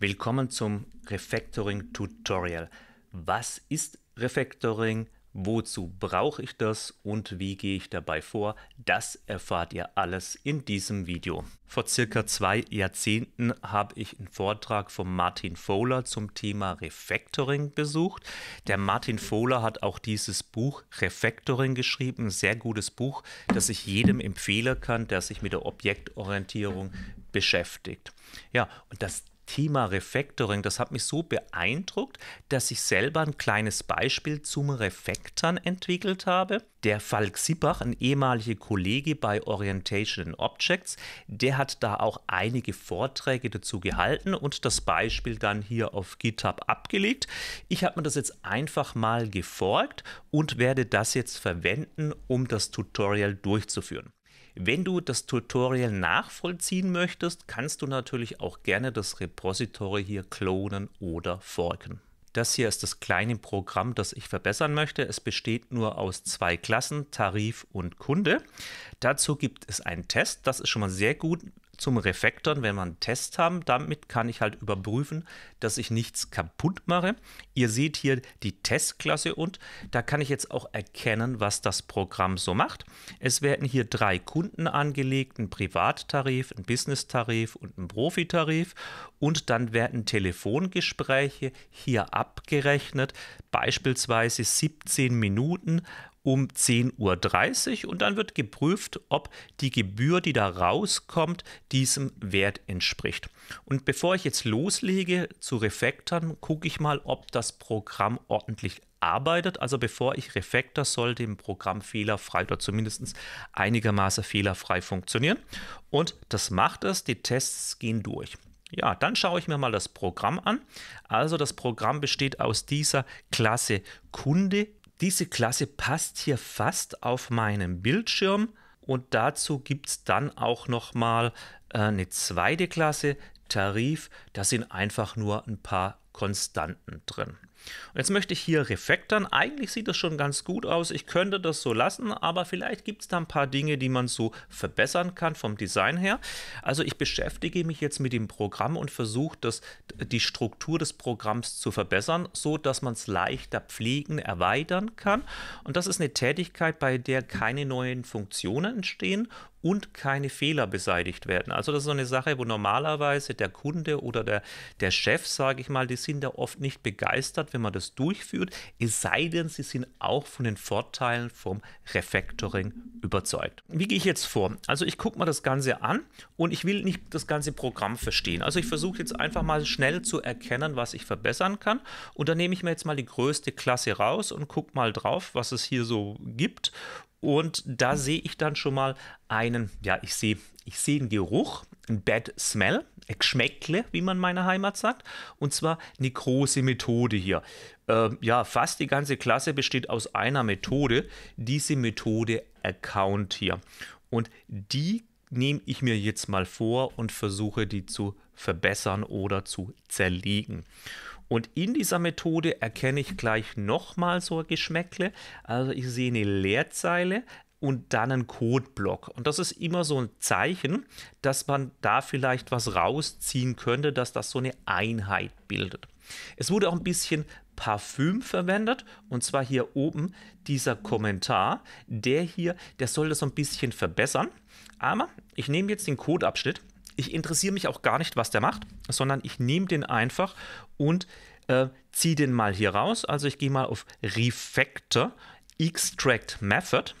Willkommen zum Refactoring Tutorial. Was ist Refactoring? Wozu brauche ich das und wie gehe ich dabei vor? Das erfahrt ihr alles in diesem Video. Vor circa zwei Jahrzehnten habe ich einen Vortrag von Martin Fowler zum Thema Refactoring besucht. Der Martin Fowler hat auch dieses Buch Refactoring geschrieben, ein sehr gutes Buch, das ich jedem empfehlen kann, der sich mit der Objektorientierung beschäftigt. Ja, und das Thema Refactoring, das hat mich so beeindruckt, dass ich selber ein kleines Beispiel zum Refactern entwickelt habe. Der Falk Siebach, ein ehemaliger Kollege bei Orientation in Objects, der hat da auch einige Vorträge dazu gehalten und das Beispiel dann hier auf GitHub abgelegt. Ich habe mir das jetzt einfach mal geforkt und werde das jetzt verwenden, um das Tutorial durchzuführen. Wenn du das Tutorial nachvollziehen möchtest, kannst du natürlich auch gerne das Repository hier klonen oder forken. Das hier ist das kleine Programm, das ich verbessern möchte. Es besteht nur aus zwei Klassen, Tarif und Kunde. Dazu gibt es einen Test, das ist schon mal sehr gut zum Refektoren, wenn wir einen Test haben. Damit kann ich halt überprüfen, dass ich nichts kaputt mache. Ihr seht hier die Testklasse und da kann ich jetzt auch erkennen, was das Programm so macht. Es werden hier drei Kunden angelegt, ein Privattarif, ein Business-Tarif und ein Profitarif und dann werden Telefongespräche hier abgerechnet, beispielsweise 17 Minuten um 10.30 Uhr und dann wird geprüft, ob die Gebühr, die da rauskommt, diesem Wert entspricht. Und bevor ich jetzt loslege zu Refactoren, gucke ich mal, ob das Programm ordentlich arbeitet. Also bevor ich Refactor soll dem Programm fehlerfrei oder zumindest einigermaßen fehlerfrei funktionieren. Und das macht es, die Tests gehen durch. Ja, dann schaue ich mir mal das Programm an. Also das Programm besteht aus dieser Klasse Kunde diese Klasse passt hier fast auf meinem Bildschirm und dazu gibt es dann auch nochmal äh, eine zweite Klasse, Tarif. Da sind einfach nur ein paar Konstanten drin. Und jetzt möchte ich hier refactoren. Eigentlich sieht das schon ganz gut aus. Ich könnte das so lassen, aber vielleicht gibt es da ein paar Dinge, die man so verbessern kann vom Design her. Also ich beschäftige mich jetzt mit dem Programm und versuche, die Struktur des Programms zu verbessern, so dass man es leichter pflegen, erweitern kann. Und das ist eine Tätigkeit, bei der keine neuen Funktionen entstehen und keine Fehler beseitigt werden. Also das ist so eine Sache, wo normalerweise der Kunde oder der, der Chef, sage ich mal, die sind da oft nicht begeistert, wenn man das durchführt, es sei denn, sie sind auch von den Vorteilen vom Refactoring überzeugt. Wie gehe ich jetzt vor? Also ich gucke mal das Ganze an und ich will nicht das ganze Programm verstehen. Also ich versuche jetzt einfach mal schnell zu erkennen, was ich verbessern kann und dann nehme ich mir jetzt mal die größte Klasse raus und gucke mal drauf, was es hier so gibt und da sehe ich dann schon mal einen, ja, ich sehe ich sehe einen Geruch, ein Bad Smell, ein Geschmäckle, wie man in meiner Heimat sagt. Und zwar eine große Methode hier. Ähm, ja, fast die ganze Klasse besteht aus einer Methode, diese Methode Account hier. Und die nehme ich mir jetzt mal vor und versuche die zu verbessern oder zu zerlegen. Und in dieser Methode erkenne ich gleich nochmal so ein Geschmäckle. Also ich sehe eine Leerzeile, und dann einen Codeblock. Und das ist immer so ein Zeichen, dass man da vielleicht was rausziehen könnte, dass das so eine Einheit bildet. Es wurde auch ein bisschen Parfüm verwendet und zwar hier oben dieser Kommentar. Der hier, der soll das so ein bisschen verbessern. Aber ich nehme jetzt den Codeabschnitt ich interessiere mich auch gar nicht, was der macht, sondern ich nehme den einfach und äh, ziehe den mal hier raus. Also ich gehe mal auf Refactor, Extract Method.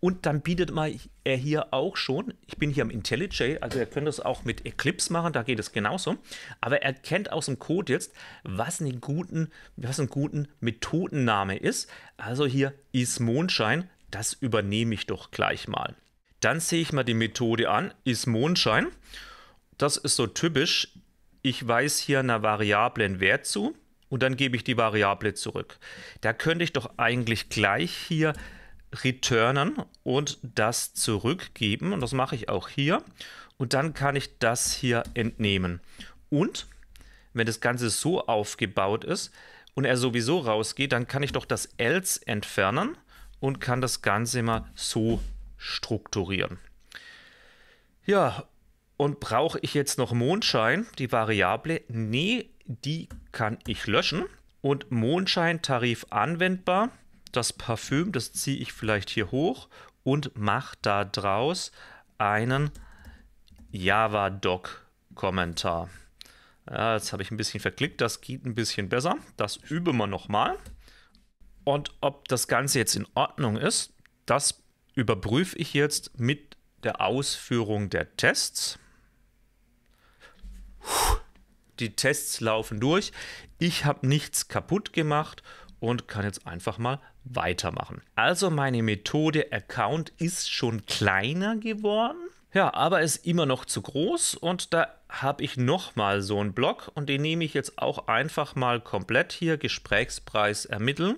Und dann bietet mal er hier auch schon, ich bin hier am IntelliJ, also er könnte es auch mit Eclipse machen, da geht es genauso. Aber er kennt aus dem Code jetzt, was ein guten, was einen guten Methodenname ist. Also hier ist Mondschein, das übernehme ich doch gleich mal. Dann sehe ich mal die Methode an, ist Mondschein das ist so typisch. Ich weise hier einer Variable einen Wert zu und dann gebe ich die Variable zurück. Da könnte ich doch eigentlich gleich hier returnen und das zurückgeben. Und das mache ich auch hier. Und dann kann ich das hier entnehmen. Und wenn das Ganze so aufgebaut ist und er sowieso rausgeht, dann kann ich doch das else entfernen und kann das Ganze mal so strukturieren. Ja, und brauche ich jetzt noch Mondschein, die Variable? Nee, die kann ich löschen. Und Mondschein-Tarif anwendbar. Das Parfüm, das ziehe ich vielleicht hier hoch und mache da draus einen Java-Doc-Kommentar. Ja, jetzt habe ich ein bisschen verklickt, das geht ein bisschen besser. Das üben wir nochmal. Und ob das Ganze jetzt in Ordnung ist, das überprüfe ich jetzt mit der Ausführung der Tests die Tests laufen durch. Ich habe nichts kaputt gemacht und kann jetzt einfach mal weitermachen. Also meine Methode Account ist schon kleiner geworden. Ja, aber ist immer noch zu groß und da habe ich nochmal so einen Block und den nehme ich jetzt auch einfach mal komplett hier Gesprächspreis ermitteln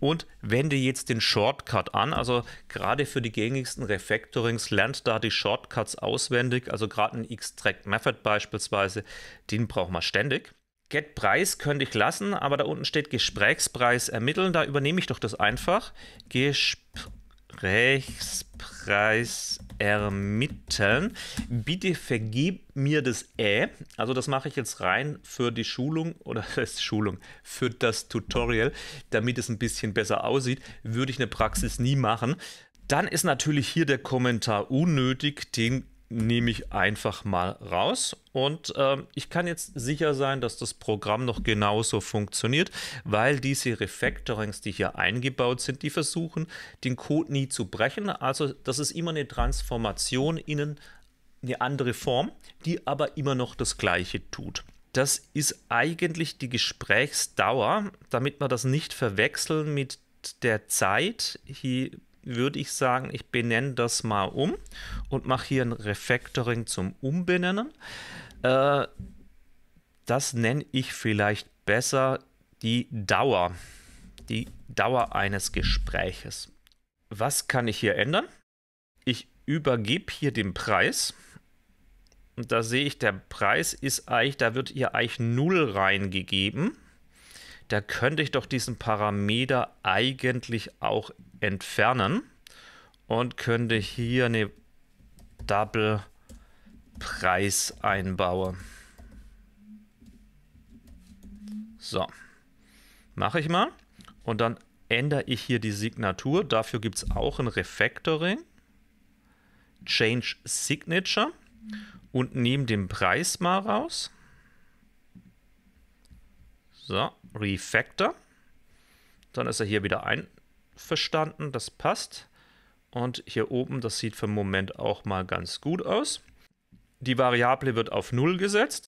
und wende jetzt den Shortcut an. Also gerade für die gängigsten Refactorings lernt da die Shortcuts auswendig. Also gerade ein Extract Method beispielsweise, den braucht man ständig. Get Preis könnte ich lassen, aber da unten steht Gesprächspreis ermitteln. Da übernehme ich doch das einfach. Gesprächspreis Gesprächspreis ermitteln. Bitte vergib mir das Ä. Also das mache ich jetzt rein für die Schulung oder das Schulung, für das Tutorial, damit es ein bisschen besser aussieht. Würde ich eine Praxis nie machen. Dann ist natürlich hier der Kommentar unnötig, den nehme ich einfach mal raus und ähm, ich kann jetzt sicher sein, dass das Programm noch genauso funktioniert, weil diese Refactorings, die hier eingebaut sind, die versuchen, den Code nie zu brechen. Also das ist immer eine Transformation in eine andere Form, die aber immer noch das Gleiche tut. Das ist eigentlich die Gesprächsdauer, damit wir das nicht verwechseln mit der Zeit, hier würde ich sagen, ich benenne das mal um und mache hier ein Refactoring zum Umbenennen. Äh, das nenne ich vielleicht besser die Dauer, die Dauer eines Gespräches. Was kann ich hier ändern? Ich übergebe hier den Preis. Und da sehe ich, der Preis ist eigentlich, da wird hier eigentlich 0 reingegeben. Da könnte ich doch diesen Parameter eigentlich auch entfernen und könnte hier eine Double Preis einbauen. So, mache ich mal und dann ändere ich hier die Signatur. Dafür gibt es auch ein Refactoring. Change Signature und nehme den Preis mal raus. So, Refactor. Dann ist er hier wieder ein verstanden, das passt. Und hier oben, das sieht für den Moment auch mal ganz gut aus. Die Variable wird auf 0 gesetzt.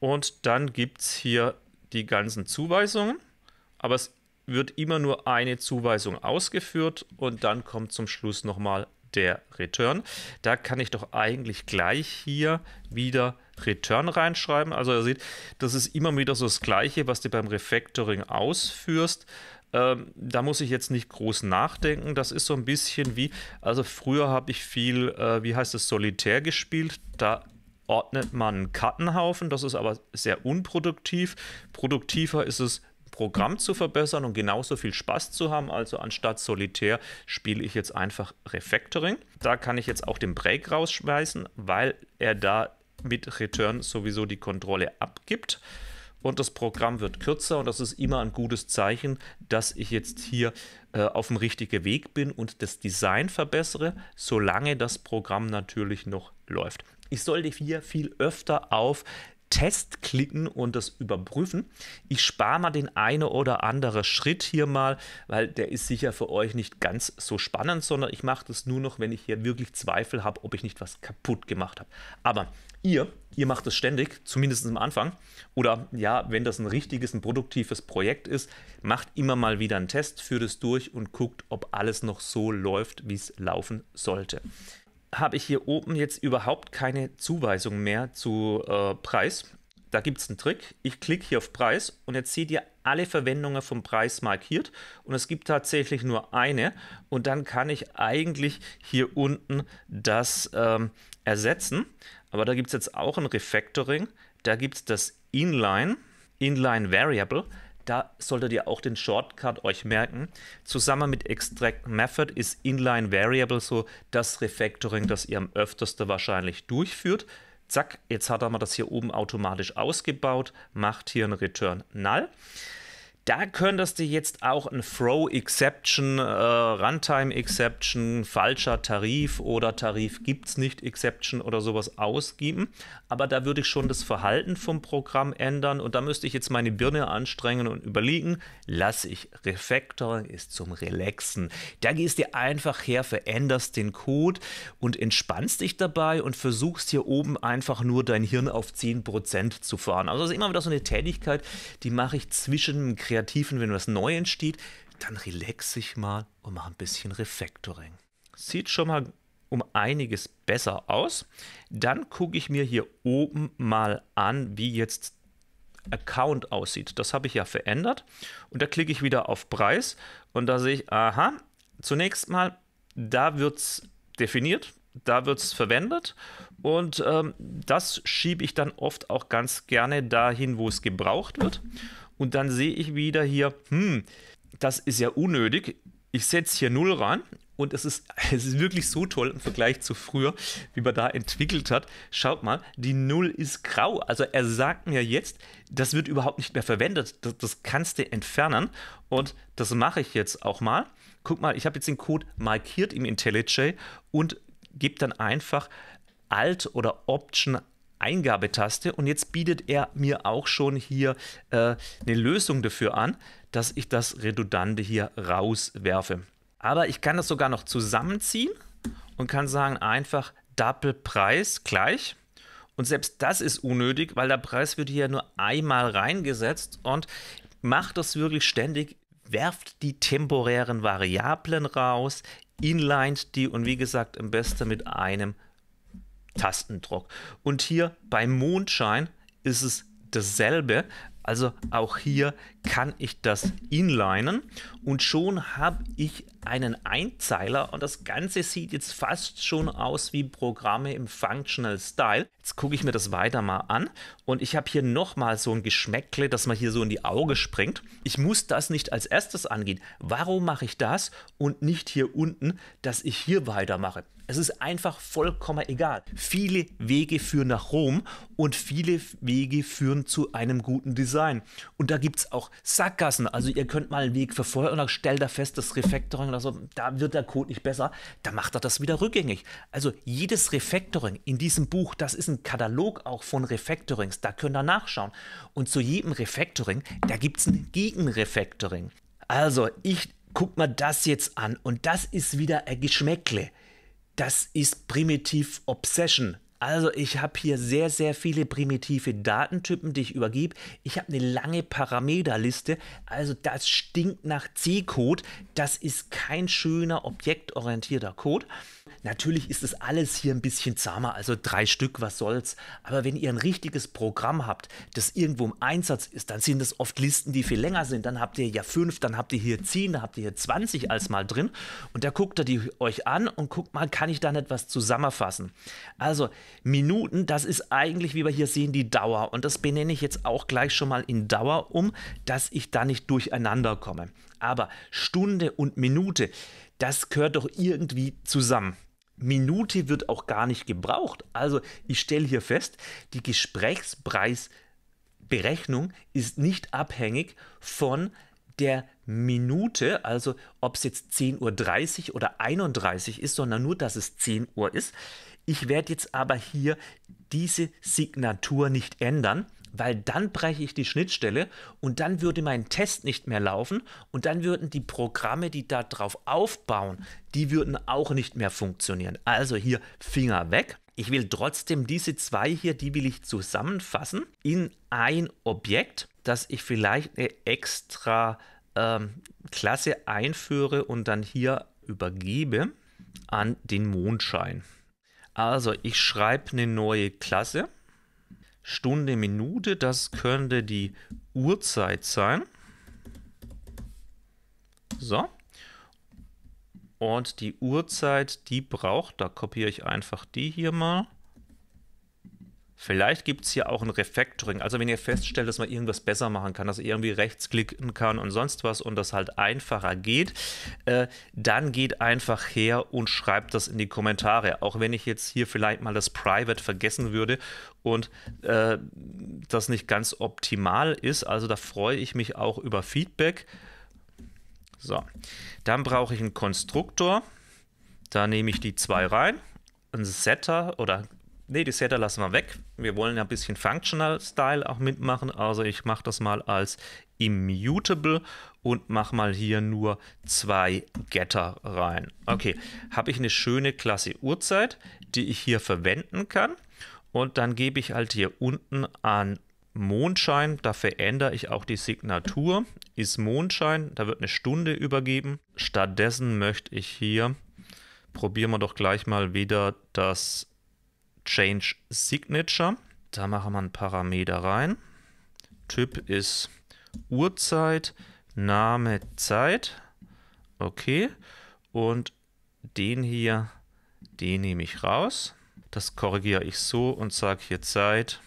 Und dann gibt es hier die ganzen Zuweisungen. Aber es wird immer nur eine Zuweisung ausgeführt und dann kommt zum Schluss nochmal der Return. Da kann ich doch eigentlich gleich hier wieder Return reinschreiben. Also ihr seht, das ist immer wieder so das Gleiche, was du beim Refactoring ausführst. Ähm, da muss ich jetzt nicht groß nachdenken. Das ist so ein bisschen wie, also früher habe ich viel, äh, wie heißt es, solitär gespielt. Da ordnet man einen Kartenhaufen, das ist aber sehr unproduktiv. Produktiver ist es, Programm zu verbessern und genauso viel Spaß zu haben. Also anstatt Solitär spiele ich jetzt einfach Refactoring. Da kann ich jetzt auch den Break rausschmeißen, weil er da mit Return sowieso die Kontrolle abgibt und das Programm wird kürzer und das ist immer ein gutes Zeichen, dass ich jetzt hier äh, auf dem richtigen Weg bin und das Design verbessere, solange das Programm natürlich noch läuft. Ich sollte hier viel öfter auf Test klicken und das überprüfen. Ich spare mal den eine oder andere Schritt hier mal, weil der ist sicher für euch nicht ganz so spannend, sondern ich mache das nur noch, wenn ich hier wirklich Zweifel habe, ob ich nicht was kaputt gemacht habe. Aber Ihr, ihr macht es ständig, zumindest am Anfang. Oder ja, wenn das ein richtiges, ein produktives Projekt ist, macht immer mal wieder einen Test, führt es durch und guckt, ob alles noch so läuft, wie es laufen sollte. Habe ich hier oben jetzt überhaupt keine Zuweisung mehr zu äh, Preis da gibt es einen Trick. Ich klicke hier auf Preis und jetzt seht ihr alle Verwendungen vom Preis markiert und es gibt tatsächlich nur eine und dann kann ich eigentlich hier unten das ähm, ersetzen. Aber da gibt es jetzt auch ein Refactoring. Da gibt es das Inline, Inline Variable. Da solltet ihr auch den Shortcut euch merken. Zusammen mit Extract Method ist Inline Variable so das Refactoring, das ihr am öftersten wahrscheinlich durchführt. Zack, jetzt hat er mir das hier oben automatisch ausgebaut, macht hier einen Return Null. Da könntest du jetzt auch ein Throw Exception, äh, Runtime Exception, falscher Tarif oder Tarif gibt's nicht Exception oder sowas ausgeben. Aber da würde ich schon das Verhalten vom Programm ändern und da müsste ich jetzt meine Birne anstrengen und überlegen, lasse ich Refactoring ist zum Relaxen. Da gehst du einfach her, veränderst den Code und entspannst dich dabei und versuchst hier oben einfach nur dein Hirn auf 10% zu fahren. Also das ist immer wieder so eine Tätigkeit, die mache ich zwischen dem Kreativ Kreativen, wenn was neu entsteht, dann relax dich mal und mach ein bisschen Refactoring. Sieht schon mal um einiges besser aus. Dann gucke ich mir hier oben mal an, wie jetzt Account aussieht. Das habe ich ja verändert. Und da klicke ich wieder auf Preis und da sehe ich, aha, zunächst mal, da wird es definiert, da wird es verwendet und ähm, das schiebe ich dann oft auch ganz gerne dahin, wo es gebraucht wird. Und dann sehe ich wieder hier, hm, das ist ja unnötig. Ich setze hier 0 ran und es ist, es ist wirklich so toll im Vergleich zu früher, wie man da entwickelt hat. Schaut mal, die 0 ist grau. Also er sagt mir jetzt, das wird überhaupt nicht mehr verwendet. Das, das kannst du entfernen. Und das mache ich jetzt auch mal. Guck mal, ich habe jetzt den Code markiert im IntelliJ und gebe dann einfach Alt oder Option Eingabetaste und jetzt bietet er mir auch schon hier äh, eine Lösung dafür an, dass ich das Redundante hier rauswerfe. Aber ich kann das sogar noch zusammenziehen und kann sagen einfach Double Preis gleich. Und selbst das ist unnötig, weil der Preis wird hier nur einmal reingesetzt und macht das wirklich ständig, werft die temporären Variablen raus, inlined die und wie gesagt am besten mit einem Tastendruck. Und hier beim Mondschein ist es dasselbe. Also auch hier kann ich das inlinen und schon habe ich einen Einzeiler und das Ganze sieht jetzt fast schon aus wie Programme im Functional Style. Jetzt gucke ich mir das weiter mal an und ich habe hier nochmal so ein Geschmäckle, dass man hier so in die Augen springt. Ich muss das nicht als erstes angehen. Warum mache ich das und nicht hier unten, dass ich hier weitermache? Es ist einfach vollkommen egal. Viele Wege führen nach Rom und viele Wege führen zu einem guten Design. Und da gibt es auch Sackgassen. Also ihr könnt mal einen Weg verfolgen und dann stellt da fest, das Refactoring oder so, da wird der Code nicht besser. Da macht er das wieder rückgängig. Also jedes Refactoring in diesem Buch, das ist ein Katalog auch von Refactorings. Da könnt ihr nachschauen. Und zu jedem Refactoring, da gibt es ein Gegenrefactoring. Also ich guck mal das jetzt an und das ist wieder ein Geschmäckle das ist primitiv Obsession. Also ich habe hier sehr, sehr viele primitive Datentypen, die ich übergebe. Ich habe eine lange Parameterliste. Also das stinkt nach C-Code. Das ist kein schöner objektorientierter Code. Natürlich ist das alles hier ein bisschen zahmer, also drei Stück, was soll's. Aber wenn ihr ein richtiges Programm habt, das irgendwo im Einsatz ist, dann sind das oft Listen, die viel länger sind. Dann habt ihr ja fünf, dann habt ihr hier zehn, dann habt ihr hier 20 als mal drin. Und da guckt ihr die euch an und guckt mal, kann ich da etwas zusammenfassen? Also Minuten, das ist eigentlich, wie wir hier sehen, die Dauer. Und das benenne ich jetzt auch gleich schon mal in Dauer um, dass ich da nicht durcheinander komme. Aber Stunde und Minute, das gehört doch irgendwie zusammen. Minute wird auch gar nicht gebraucht. Also ich stelle hier fest, die Gesprächspreisberechnung ist nicht abhängig von der Minute, also ob es jetzt 10.30 Uhr oder 31 ist, sondern nur, dass es 10 Uhr ist. Ich werde jetzt aber hier diese Signatur nicht ändern, weil dann breche ich die Schnittstelle und dann würde mein Test nicht mehr laufen und dann würden die Programme, die darauf aufbauen, die würden auch nicht mehr funktionieren. Also hier Finger weg. Ich will trotzdem diese zwei hier, die will ich zusammenfassen in ein Objekt, dass ich vielleicht eine extra ähm, Klasse einführe und dann hier übergebe an den Mondschein. Also ich schreibe eine neue Klasse Stunde, Minute, das könnte die Uhrzeit sein. So. Und die Uhrzeit, die braucht, da kopiere ich einfach die hier mal. Vielleicht gibt es hier auch ein Refactoring. Also wenn ihr feststellt, dass man irgendwas besser machen kann, dass ihr irgendwie rechtsklicken kann und sonst was und das halt einfacher geht, äh, dann geht einfach her und schreibt das in die Kommentare. Auch wenn ich jetzt hier vielleicht mal das Private vergessen würde und äh, das nicht ganz optimal ist. Also da freue ich mich auch über Feedback. So, dann brauche ich einen Konstruktor. Da nehme ich die zwei rein. Ein Setter oder nee, die Setter lassen wir weg. Wir wollen ja ein bisschen Functional Style auch mitmachen. Also ich mache das mal als Immutable und mache mal hier nur zwei Getter rein. Okay, habe ich eine schöne Klasse Uhrzeit, die ich hier verwenden kann. Und dann gebe ich halt hier unten an Mondschein, da verändere ich auch die Signatur. Ist Mondschein, da wird eine Stunde übergeben. Stattdessen möchte ich hier, probieren wir doch gleich mal wieder das Change Signature. Da machen wir einen Parameter rein. Typ ist Uhrzeit, Name, Zeit. Okay. Und den hier, den nehme ich raus. Das korrigiere ich so und sage hier Zeit,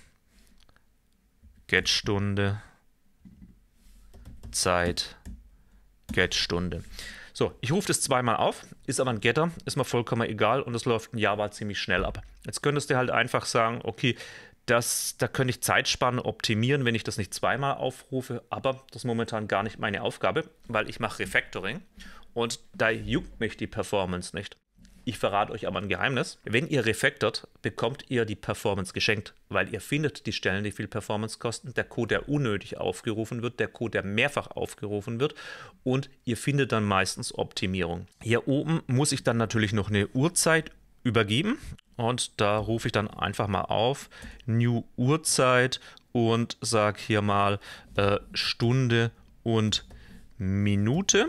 Get-Stunde, Zeit, Get-Stunde. So, ich rufe das zweimal auf, ist aber ein Getter, ist mir vollkommen egal und es läuft in Java ziemlich schnell ab. Jetzt könntest du halt einfach sagen, okay, das, da könnte ich Zeitspanne optimieren, wenn ich das nicht zweimal aufrufe, aber das ist momentan gar nicht meine Aufgabe, weil ich mache Refactoring und da juckt mich die Performance nicht. Ich verrate euch aber ein Geheimnis. Wenn ihr refactort, bekommt ihr die Performance geschenkt, weil ihr findet die Stellen, die viel Performance kosten. Der Code, der unnötig aufgerufen wird, der Code, der mehrfach aufgerufen wird und ihr findet dann meistens Optimierung. Hier oben muss ich dann natürlich noch eine Uhrzeit übergeben und da rufe ich dann einfach mal auf New Uhrzeit und sage hier mal äh, Stunde und Minute.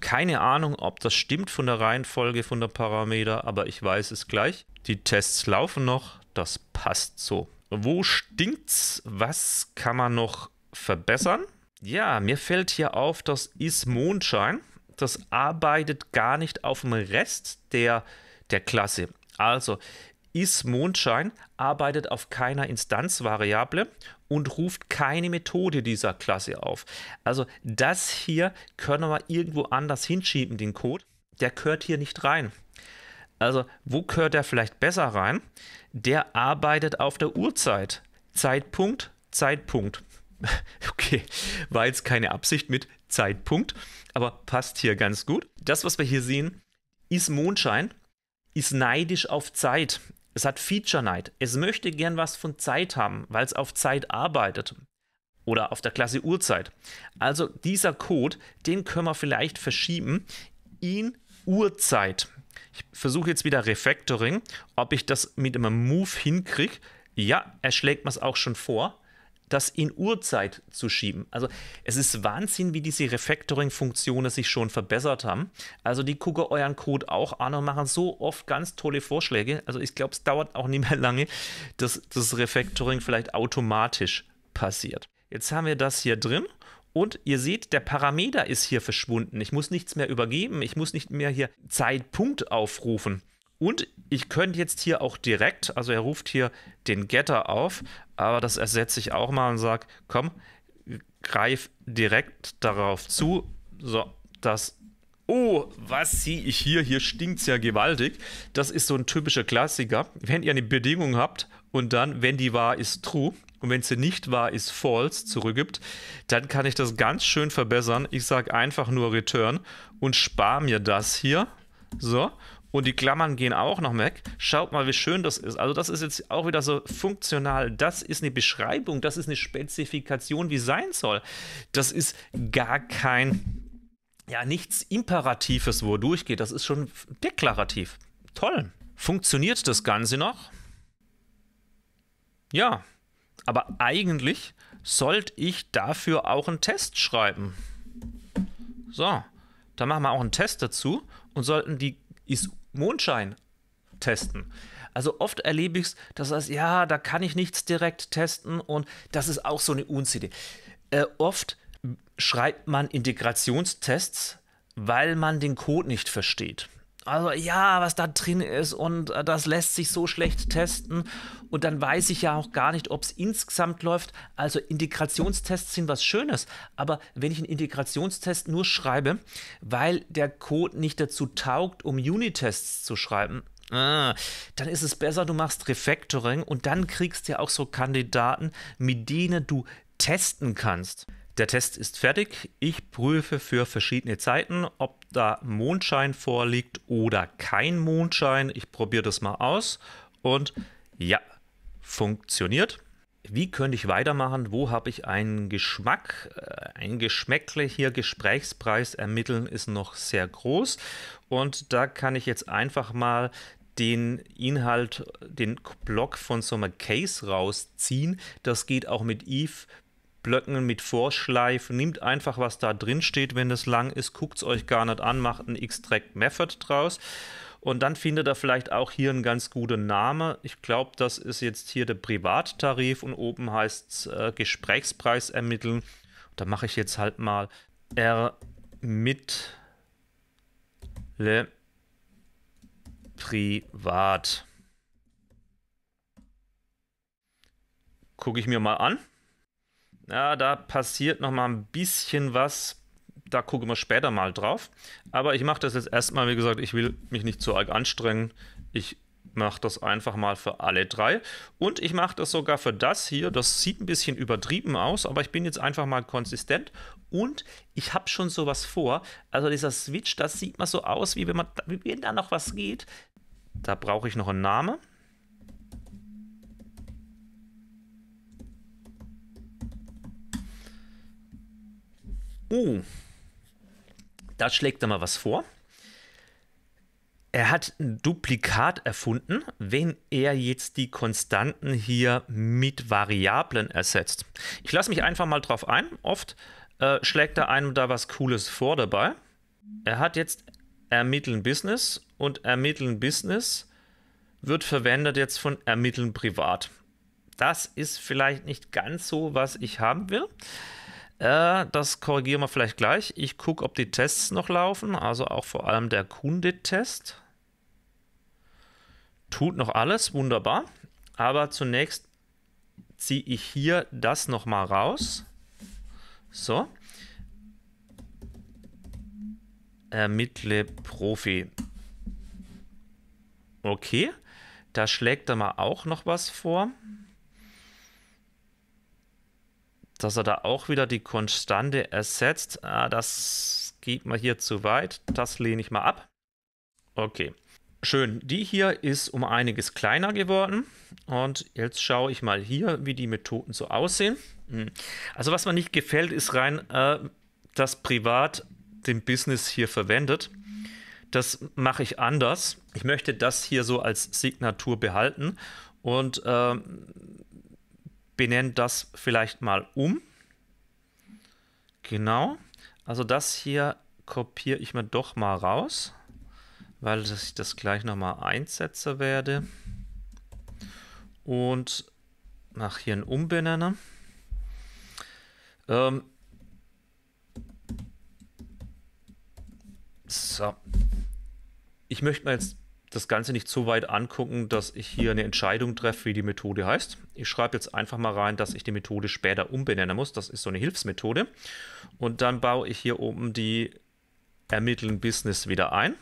Keine Ahnung, ob das stimmt von der Reihenfolge von der Parameter, aber ich weiß es gleich. Die Tests laufen noch, das passt so. Wo stinkt's? Was kann man noch verbessern? Ja, mir fällt hier auf, das ist Mondschein. Das arbeitet gar nicht auf dem Rest der, der Klasse. Also, ist arbeitet auf keiner Instanzvariable und ruft keine Methode dieser Klasse auf. Also das hier können wir irgendwo anders hinschieben, den Code. Der gehört hier nicht rein. Also wo gehört der vielleicht besser rein? Der arbeitet auf der Uhrzeit. Zeitpunkt, Zeitpunkt. Okay, war jetzt keine Absicht mit Zeitpunkt, aber passt hier ganz gut. Das, was wir hier sehen, ist Mondschein, ist neidisch auf Zeit. Es hat Feature Night. Es möchte gern was von Zeit haben, weil es auf Zeit arbeitet. Oder auf der Klasse Uhrzeit. Also dieser Code, den können wir vielleicht verschieben in Uhrzeit. Ich versuche jetzt wieder Refactoring, ob ich das mit einem Move hinkriege. Ja, er schlägt mir es auch schon vor das in Uhrzeit zu schieben. Also es ist Wahnsinn, wie diese Refactoring-Funktionen sich schon verbessert haben. Also die gucken euren Code auch an und machen so oft ganz tolle Vorschläge. Also ich glaube, es dauert auch nicht mehr lange, dass das Refactoring vielleicht automatisch passiert. Jetzt haben wir das hier drin und ihr seht, der Parameter ist hier verschwunden. Ich muss nichts mehr übergeben. Ich muss nicht mehr hier Zeitpunkt aufrufen. Und ich könnte jetzt hier auch direkt, also er ruft hier den Getter auf, aber das ersetze ich auch mal und sage, komm, greif direkt darauf zu. So, das Oh, was sehe ich hier? Hier stinkt es ja gewaltig. Das ist so ein typischer Klassiker. Wenn ihr eine Bedingung habt und dann, wenn die wahr ist, true und wenn sie nicht wahr ist, false zurückgibt, dann kann ich das ganz schön verbessern. Ich sage einfach nur return und spare mir das hier. So, und die Klammern gehen auch noch weg. Schaut mal, wie schön das ist. Also das ist jetzt auch wieder so funktional. Das ist eine Beschreibung, das ist eine Spezifikation, wie sein soll. Das ist gar kein, ja, nichts Imperatives, wo durchgeht. Das ist schon deklarativ. Toll. Funktioniert das Ganze noch? Ja, aber eigentlich sollte ich dafür auch einen Test schreiben. So, da machen wir auch einen Test dazu und sollten die ist Mondschein testen. Also oft erlebe ich es, dass heißt, ja, da kann ich nichts direkt testen und das ist auch so eine Unsitte. Äh, oft schreibt man Integrationstests, weil man den Code nicht versteht. Also ja, was da drin ist und äh, das lässt sich so schlecht testen und dann weiß ich ja auch gar nicht, ob es insgesamt läuft. Also Integrationstests sind was Schönes. Aber wenn ich einen Integrationstest nur schreibe, weil der Code nicht dazu taugt, um Unitests zu schreiben, Ah, dann ist es besser, du machst Refactoring und dann kriegst du ja auch so Kandidaten, mit denen du testen kannst. Der Test ist fertig. Ich prüfe für verschiedene Zeiten, ob da Mondschein vorliegt oder kein Mondschein. Ich probiere das mal aus und ja, funktioniert. Wie könnte ich weitermachen? Wo habe ich einen Geschmack? Äh, ein Geschmäckle hier, Gesprächspreis ermitteln ist noch sehr groß. Und da kann ich jetzt einfach mal den Inhalt, den Block von so einem Case rausziehen. Das geht auch mit Eve. Blöcken mit Vorschleifen, nimmt einfach, was da drin steht, wenn es lang ist, guckt es euch gar nicht an, macht einen Extract Method draus und dann findet er vielleicht auch hier einen ganz guten Namen. Ich glaube, das ist jetzt hier der Privattarif und oben heißt es äh, Gesprächspreis ermitteln. Da mache ich jetzt halt mal ermittle privat. Gucke ich mir mal an. Ja, da passiert noch mal ein bisschen was da gucken wir später mal drauf. Aber ich mache das jetzt erstmal, wie gesagt, ich will mich nicht zu arg anstrengen. Ich mache das einfach mal für alle drei. Und ich mache das sogar für das hier. Das sieht ein bisschen übertrieben aus, aber ich bin jetzt einfach mal konsistent. Und ich habe schon sowas vor. Also dieser Switch, das sieht mal so aus, wie wenn, man, wie wenn da noch was geht. Da brauche ich noch einen Namen. Oh, da schlägt er mal was vor. Er hat ein Duplikat erfunden, wenn er jetzt die Konstanten hier mit Variablen ersetzt. Ich lasse mich einfach mal drauf ein. Oft äh, schlägt er einem da was Cooles vor dabei. Er hat jetzt ermitteln Business und ermitteln Business wird verwendet jetzt von ermitteln privat. Das ist vielleicht nicht ganz so, was ich haben will. Äh, das korrigieren wir vielleicht gleich. Ich gucke, ob die Tests noch laufen, also auch vor allem der Kundit-Test. Tut noch alles, wunderbar. Aber zunächst ziehe ich hier das nochmal raus. So. Ermittle Profi. Okay, da schlägt er mal auch noch was vor dass er da auch wieder die Konstante ersetzt. Ah, das geht mal hier zu weit. Das lehne ich mal ab. Okay. Schön. Die hier ist um einiges kleiner geworden. Und jetzt schaue ich mal hier, wie die Methoden so aussehen. Hm. Also was mir nicht gefällt, ist rein, äh, dass privat den Business hier verwendet. Das mache ich anders. Ich möchte das hier so als Signatur behalten und äh, benenne das vielleicht mal um. Genau. Also das hier kopiere ich mir doch mal raus, weil ich das gleich nochmal einsetzen werde. Und mache hier ein Umbenennen. Ähm so. Ich möchte mal jetzt das Ganze nicht so weit angucken, dass ich hier eine Entscheidung treffe, wie die Methode heißt. Ich schreibe jetzt einfach mal rein, dass ich die Methode später umbenennen muss. Das ist so eine Hilfsmethode. Und dann baue ich hier oben die Ermitteln Business wieder ein.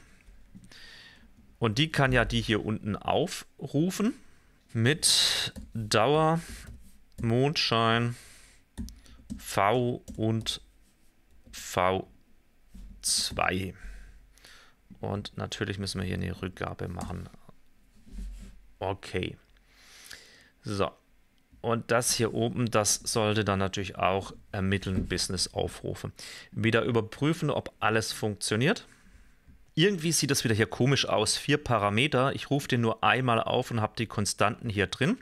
Und die kann ja die hier unten aufrufen mit Dauer, Mondschein, V und V2. Und natürlich müssen wir hier eine Rückgabe machen. Okay. So. Und das hier oben, das sollte dann natürlich auch ermitteln, Business aufrufen. Wieder überprüfen, ob alles funktioniert. Irgendwie sieht das wieder hier komisch aus. Vier Parameter. Ich rufe den nur einmal auf und habe die Konstanten hier drin.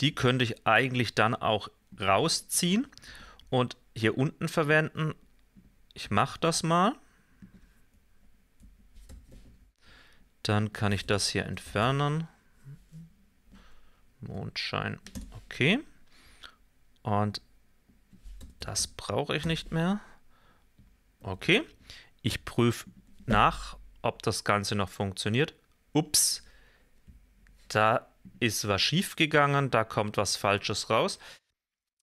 Die könnte ich eigentlich dann auch rausziehen und hier unten verwenden. Ich mache das mal. Dann kann ich das hier entfernen. Mondschein, okay. Und das brauche ich nicht mehr. Okay. Ich prüfe nach, ob das Ganze noch funktioniert. Ups, da ist was schief gegangen, da kommt was Falsches raus.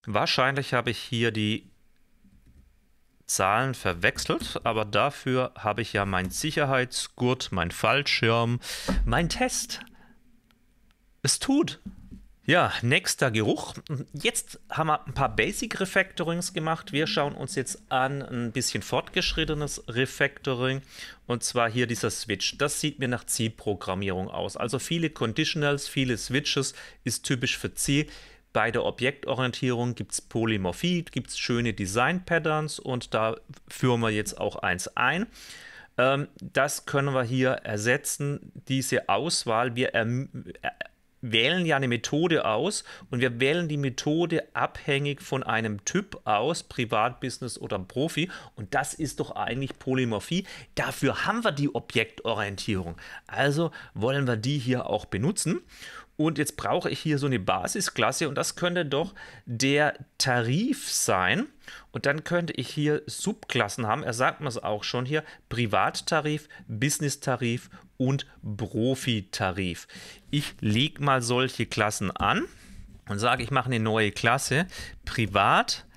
Wahrscheinlich habe ich hier die Zahlen verwechselt, aber dafür habe ich ja mein Sicherheitsgurt, mein Fallschirm, mein Test. Es tut. Ja, nächster Geruch. Jetzt haben wir ein paar Basic Refactorings gemacht. Wir schauen uns jetzt an ein bisschen fortgeschrittenes Refactoring und zwar hier dieser Switch. Das sieht mir nach C-Programmierung aus. Also viele Conditionals, viele Switches ist typisch für C bei der Objektorientierung gibt es Polymorphie, gibt es schöne Design-Patterns und da führen wir jetzt auch eins ein. Ähm, das können wir hier ersetzen, diese Auswahl. Wir ähm, äh, wählen ja eine Methode aus und wir wählen die Methode abhängig von einem Typ aus, Privat, Business oder Profi. Und das ist doch eigentlich Polymorphie. Dafür haben wir die Objektorientierung. Also wollen wir die hier auch benutzen. Und jetzt brauche ich hier so eine Basisklasse und das könnte doch der Tarif sein. Und dann könnte ich hier Subklassen haben. Er sagt mir es auch schon hier: Privattarif, Business-Tarif und Profitarif. Ich lege mal solche Klassen an und sage, ich mache eine neue Klasse: Privattarif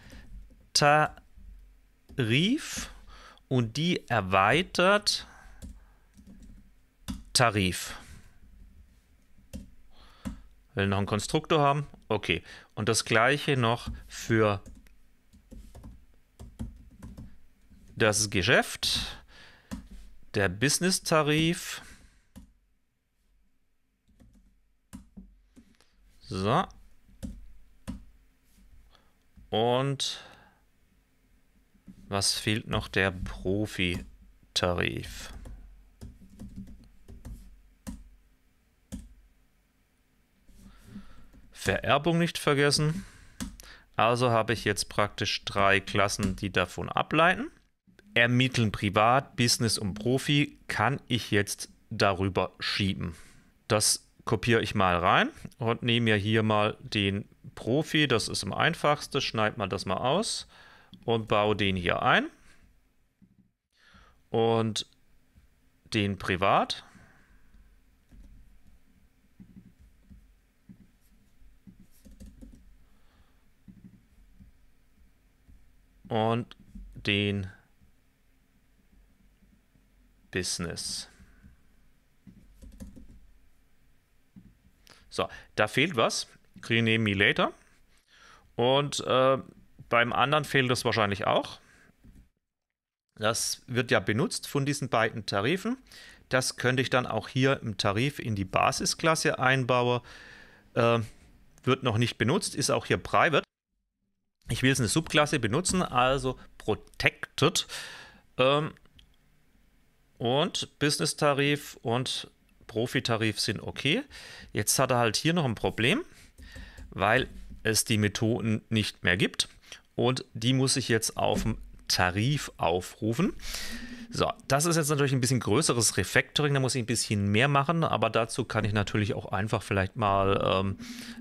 und die erweitert Tarif. Will noch einen Konstruktor haben? Okay. Und das gleiche noch für das Geschäft. Der Business-Tarif. So. Und was fehlt noch? Der Profi-Tarif. Vererbung nicht vergessen. Also habe ich jetzt praktisch drei Klassen, die davon ableiten. Ermitteln privat, Business und Profi kann ich jetzt darüber schieben. Das kopiere ich mal rein und nehme mir hier mal den Profi, das ist am einfachsten, Schneid mal das mal aus und baue den hier ein. Und den privat und den Business. So, da fehlt was. Rename me later. Und äh, beim anderen fehlt das wahrscheinlich auch. Das wird ja benutzt von diesen beiden Tarifen. Das könnte ich dann auch hier im Tarif in die Basisklasse einbauen. Äh, wird noch nicht benutzt, ist auch hier private ich will jetzt eine Subklasse benutzen, also Protected ähm, und Business-Tarif und Profi-Tarif sind okay. Jetzt hat er halt hier noch ein Problem, weil es die Methoden nicht mehr gibt und die muss ich jetzt auf dem Tarif aufrufen. So, das ist jetzt natürlich ein bisschen größeres Refactoring, da muss ich ein bisschen mehr machen, aber dazu kann ich natürlich auch einfach vielleicht mal ähm,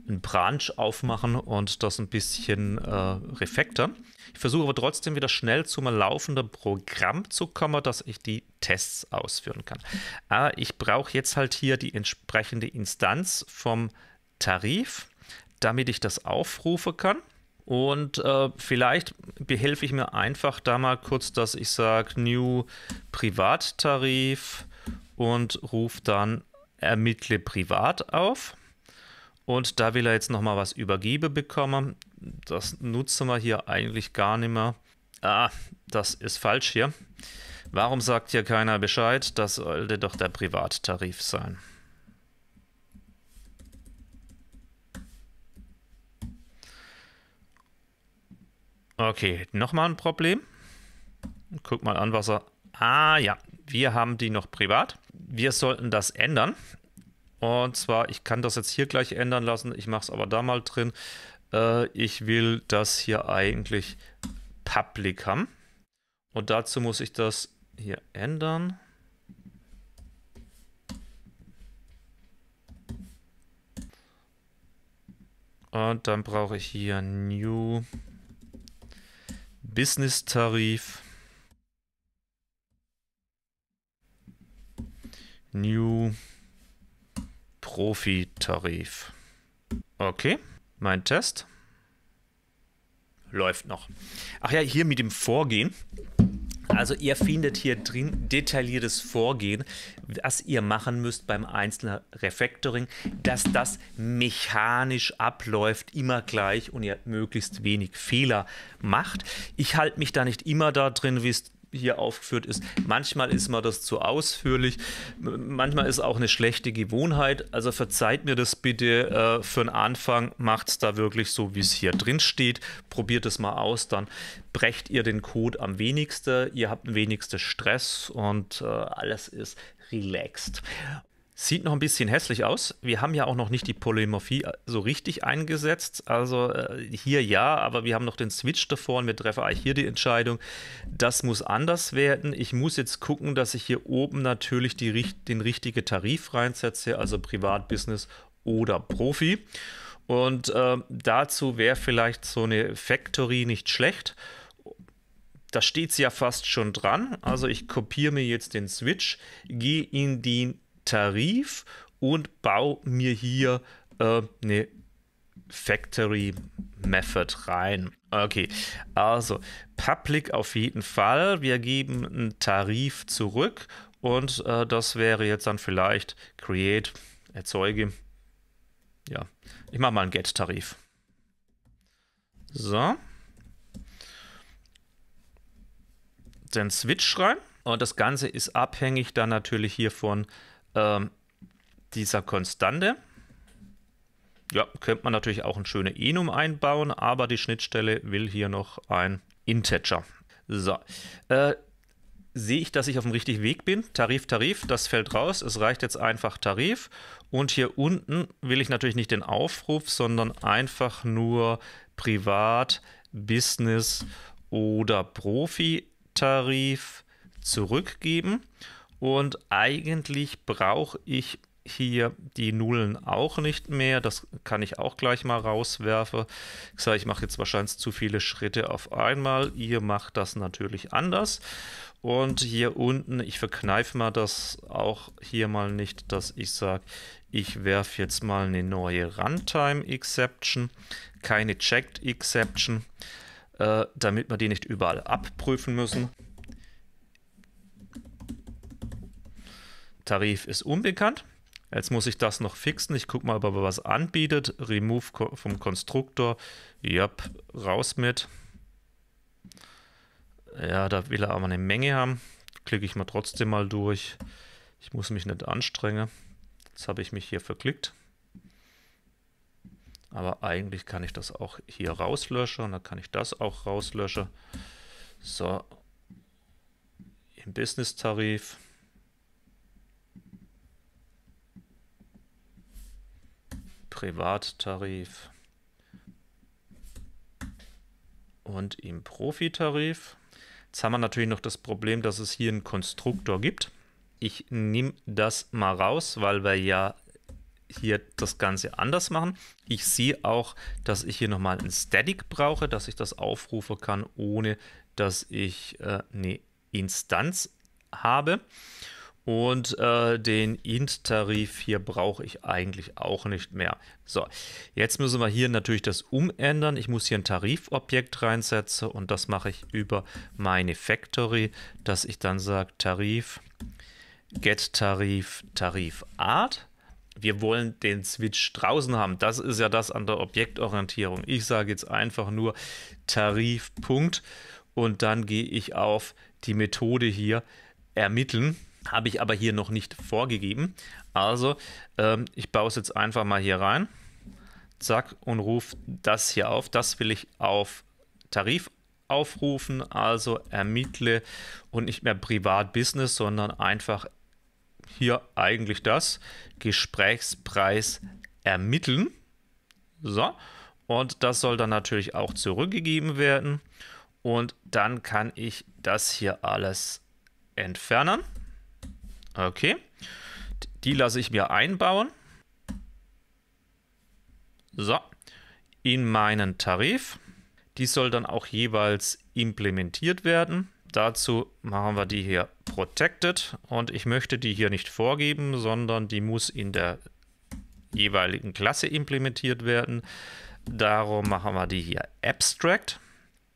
einen Branch aufmachen und das ein bisschen äh, refactoren. Ich versuche aber trotzdem wieder schnell zu einem laufenden Programm zu kommen, dass ich die Tests ausführen kann. Aber äh, ich brauche jetzt halt hier die entsprechende Instanz vom Tarif, damit ich das aufrufen kann. Und äh, vielleicht behelfe ich mir einfach da mal kurz, dass ich sage New Privattarif und rufe dann Ermittle Privat auf. Und da will er jetzt nochmal was übergebe bekommen. Das nutzen wir hier eigentlich gar nicht mehr. Ah, das ist falsch hier. Warum sagt hier keiner Bescheid? Das sollte doch der Privattarif sein. Okay, nochmal ein Problem. Guck mal an, was er. Ah ja, wir haben die noch privat. Wir sollten das ändern. Und zwar, ich kann das jetzt hier gleich ändern lassen. Ich mache es aber da mal drin. Äh, ich will das hier eigentlich public haben. Und dazu muss ich das hier ändern. Und dann brauche ich hier New Business-Tarif. New Profi-Tarif. Okay, mein Test läuft noch. Ach ja, hier mit dem Vorgehen. Also ihr findet hier drin detailliertes Vorgehen, was ihr machen müsst beim einzelnen Refactoring, dass das mechanisch abläuft, immer gleich und ihr möglichst wenig Fehler macht. Ich halte mich da nicht immer da drin, wisst, es hier aufgeführt ist. Manchmal ist mir das zu ausführlich, manchmal ist auch eine schlechte Gewohnheit. Also verzeiht mir das bitte äh, für den Anfang, macht es da wirklich so, wie es hier drin steht. Probiert es mal aus, dann brecht ihr den Code am wenigsten, ihr habt am wenigsten Stress und äh, alles ist relaxed. Sieht noch ein bisschen hässlich aus. Wir haben ja auch noch nicht die Polymorphie äh, so richtig eingesetzt. Also äh, hier ja, aber wir haben noch den Switch davor und wir treffen eigentlich hier die Entscheidung, das muss anders werden. Ich muss jetzt gucken, dass ich hier oben natürlich die, den richtigen Tarif reinsetze, also Privatbusiness oder Profi. Und äh, dazu wäre vielleicht so eine Factory nicht schlecht da steht es ja fast schon dran. Also ich kopiere mir jetzt den Switch, gehe in die Tarif und baue mir hier äh, eine Factory Method rein. Okay, also Public auf jeden Fall. Wir geben einen Tarif zurück und äh, das wäre jetzt dann vielleicht Create, erzeuge. Ja, ich mache mal einen Get-Tarif. So. Dann Switch rein. Und das Ganze ist abhängig dann natürlich hier von ähm, dieser Konstante. Ja, könnte man natürlich auch ein schöne Enum einbauen, aber die Schnittstelle will hier noch ein Integer. So. Äh, sehe ich, dass ich auf dem richtigen Weg bin. Tarif, Tarif, das fällt raus. Es reicht jetzt einfach Tarif. Und hier unten will ich natürlich nicht den Aufruf, sondern einfach nur Privat, Business oder Profi-Tarif zurückgeben. Und eigentlich brauche ich hier die Nullen auch nicht mehr. Das kann ich auch gleich mal rauswerfen. Ich sage, ich mache jetzt wahrscheinlich zu viele Schritte auf einmal. Ihr macht das natürlich anders. Und hier unten, ich verkneife mal das auch hier mal nicht, dass ich sage, ich werfe jetzt mal eine neue Runtime Exception, keine Checked Exception, äh, damit wir die nicht überall abprüfen müssen. Tarif ist unbekannt. Jetzt muss ich das noch fixen. Ich gucke mal, ob er was anbietet. Remove vom Konstruktor. Yep, raus mit. Ja, da will er aber eine Menge haben. Klicke ich mal trotzdem mal durch. Ich muss mich nicht anstrengen. Jetzt habe ich mich hier verklickt. Aber eigentlich kann ich das auch hier rauslöschen. Und dann kann ich das auch rauslöschen. So. Im Business-Tarif. Privattarif und im Profitarif. Jetzt haben wir natürlich noch das Problem, dass es hier einen Konstruktor gibt. Ich nehme das mal raus, weil wir ja hier das Ganze anders machen. Ich sehe auch, dass ich hier nochmal ein Static brauche, dass ich das aufrufen kann, ohne dass ich äh, eine Instanz habe. Und äh, den Int-Tarif hier brauche ich eigentlich auch nicht mehr. So, jetzt müssen wir hier natürlich das umändern. Ich muss hier ein Tarifobjekt reinsetzen und das mache ich über meine Factory, dass ich dann sage Tarif, Get-Tarif, Tarif-Art. Wir wollen den Switch draußen haben. Das ist ja das an der Objektorientierung. Ich sage jetzt einfach nur Tarif. Punkt. Und dann gehe ich auf die Methode hier ermitteln habe ich aber hier noch nicht vorgegeben. Also, ähm, ich baue es jetzt einfach mal hier rein. Zack, und rufe das hier auf. Das will ich auf Tarif aufrufen, also ermittle und nicht mehr Privat-Business, sondern einfach hier eigentlich das Gesprächspreis ermitteln. So, und das soll dann natürlich auch zurückgegeben werden. Und dann kann ich das hier alles entfernen. Okay. Die lasse ich mir einbauen. So. In meinen Tarif. Die soll dann auch jeweils implementiert werden. Dazu machen wir die hier Protected und ich möchte die hier nicht vorgeben, sondern die muss in der jeweiligen Klasse implementiert werden. Darum machen wir die hier Abstract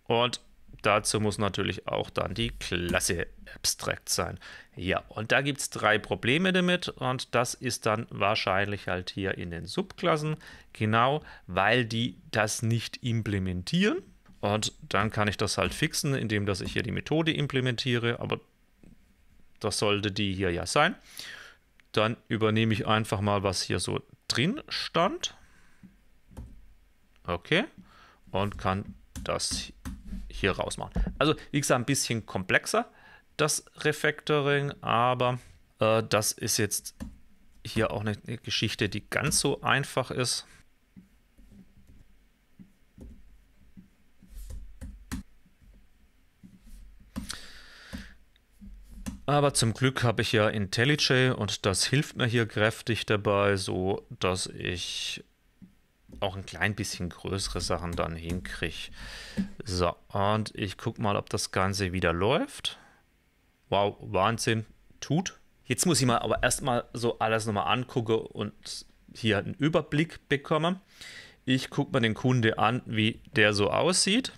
und dazu muss natürlich auch dann die Klasse abstrakt sein. Ja, und da gibt es drei Probleme damit und das ist dann wahrscheinlich halt hier in den Subklassen, genau, weil die das nicht implementieren. Und dann kann ich das halt fixen, indem dass ich hier die Methode implementiere, aber das sollte die hier ja sein. Dann übernehme ich einfach mal, was hier so drin stand. Okay. Und kann das hier raus machen. Also, wie gesagt, ein bisschen komplexer, das Refactoring, aber äh, das ist jetzt hier auch eine, eine Geschichte, die ganz so einfach ist. Aber zum Glück habe ich ja IntelliJ und das hilft mir hier kräftig dabei, so dass ich auch ein klein bisschen größere Sachen dann hinkriege. So, und ich gucke mal, ob das Ganze wieder läuft. Wow, Wahnsinn, tut. Jetzt muss ich mal aber erstmal so alles nochmal angucken und hier einen Überblick bekommen. Ich gucke mal den Kunde an, wie der so aussieht.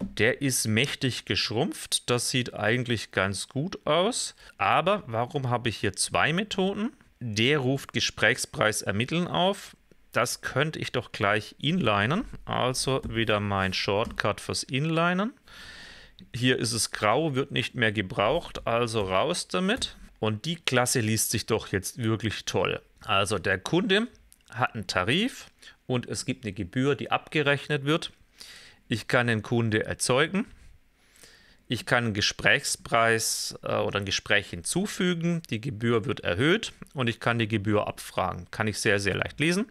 Der ist mächtig geschrumpft. Das sieht eigentlich ganz gut aus. Aber warum habe ich hier zwei Methoden? Der ruft Gesprächspreis ermitteln auf das könnte ich doch gleich inlinen. Also wieder mein Shortcut fürs Inlinen. Hier ist es grau, wird nicht mehr gebraucht, also raus damit. Und die Klasse liest sich doch jetzt wirklich toll. Also der Kunde hat einen Tarif und es gibt eine Gebühr, die abgerechnet wird. Ich kann den Kunde erzeugen. Ich kann einen Gesprächspreis äh, oder ein Gespräch hinzufügen. Die Gebühr wird erhöht und ich kann die Gebühr abfragen. Kann ich sehr, sehr leicht lesen.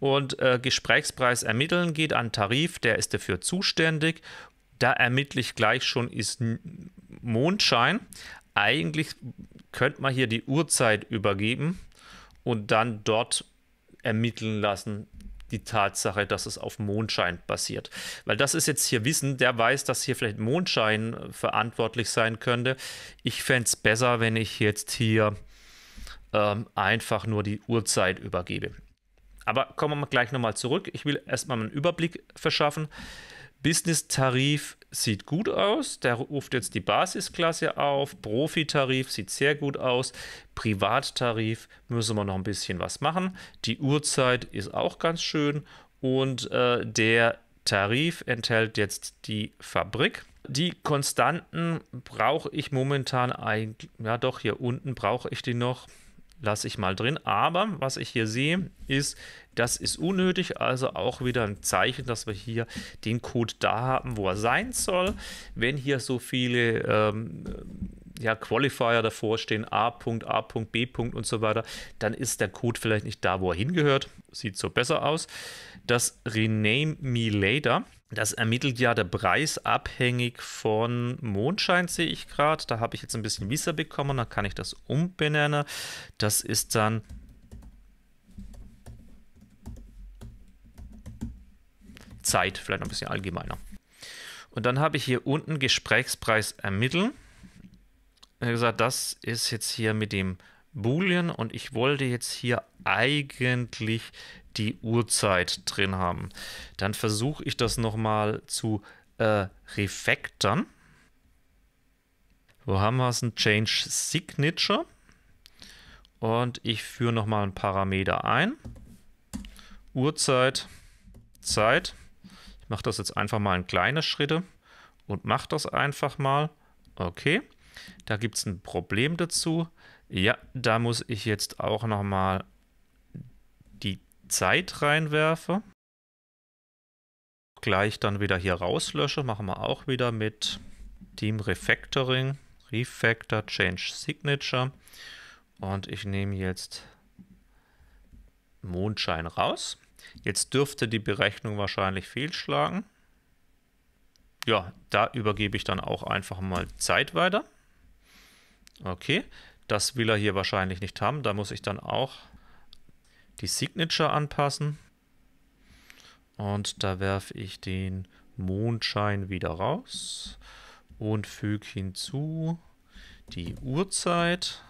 Und äh, Gesprächspreis ermitteln geht an Tarif, der ist dafür zuständig. Da ermittle ich gleich schon, ist Mondschein. Eigentlich könnte man hier die Uhrzeit übergeben und dann dort ermitteln lassen, die Tatsache, dass es auf Mondschein basiert. Weil das ist jetzt hier Wissen, der weiß, dass hier vielleicht Mondschein äh, verantwortlich sein könnte. Ich fände es besser, wenn ich jetzt hier ähm, einfach nur die Uhrzeit übergebe. Aber kommen wir gleich nochmal zurück. Ich will erstmal einen Überblick verschaffen. Business-Tarif sieht gut aus. Der ruft jetzt die Basisklasse auf. Profi-Tarif sieht sehr gut aus. Privattarif müssen wir noch ein bisschen was machen. Die Uhrzeit ist auch ganz schön. Und äh, der Tarif enthält jetzt die Fabrik. Die Konstanten brauche ich momentan eigentlich, ja doch, hier unten brauche ich die noch lasse ich mal drin. Aber was ich hier sehe, ist, das ist unnötig, also auch wieder ein Zeichen, dass wir hier den Code da haben, wo er sein soll. Wenn hier so viele ähm, ja, Qualifier davor stehen, A, Punkt, A, Punkt, B, Punkt und so weiter, dann ist der Code vielleicht nicht da, wo er hingehört. Sieht so besser aus. Das Rename Me Later das ermittelt ja der Preis abhängig von Mondschein, sehe ich gerade. Da habe ich jetzt ein bisschen Visa bekommen, da kann ich das umbenennen. Das ist dann Zeit, vielleicht ein bisschen allgemeiner. Und dann habe ich hier unten Gesprächspreis ermitteln. Wie gesagt, das ist jetzt hier mit dem Boolean und ich wollte jetzt hier eigentlich die Uhrzeit drin haben. Dann versuche ich das nochmal zu äh, refactoren. Wo haben wir es? Ein Change Signature. Und ich führe nochmal einen Parameter ein. Uhrzeit, Zeit. Ich mache das jetzt einfach mal in kleine Schritte und mache das einfach mal. Okay, da gibt es ein Problem dazu. Ja, da muss ich jetzt auch nochmal Zeit reinwerfe. Gleich dann wieder hier rauslösche, machen wir auch wieder mit Team Refactoring, Refactor, Change Signature. Und ich nehme jetzt Mondschein raus. Jetzt dürfte die Berechnung wahrscheinlich fehlschlagen. Ja, da übergebe ich dann auch einfach mal Zeit weiter. Okay, das will er hier wahrscheinlich nicht haben. Da muss ich dann auch die Signature anpassen. Und da werfe ich den Mondschein wieder raus und füge hinzu die Uhrzeit.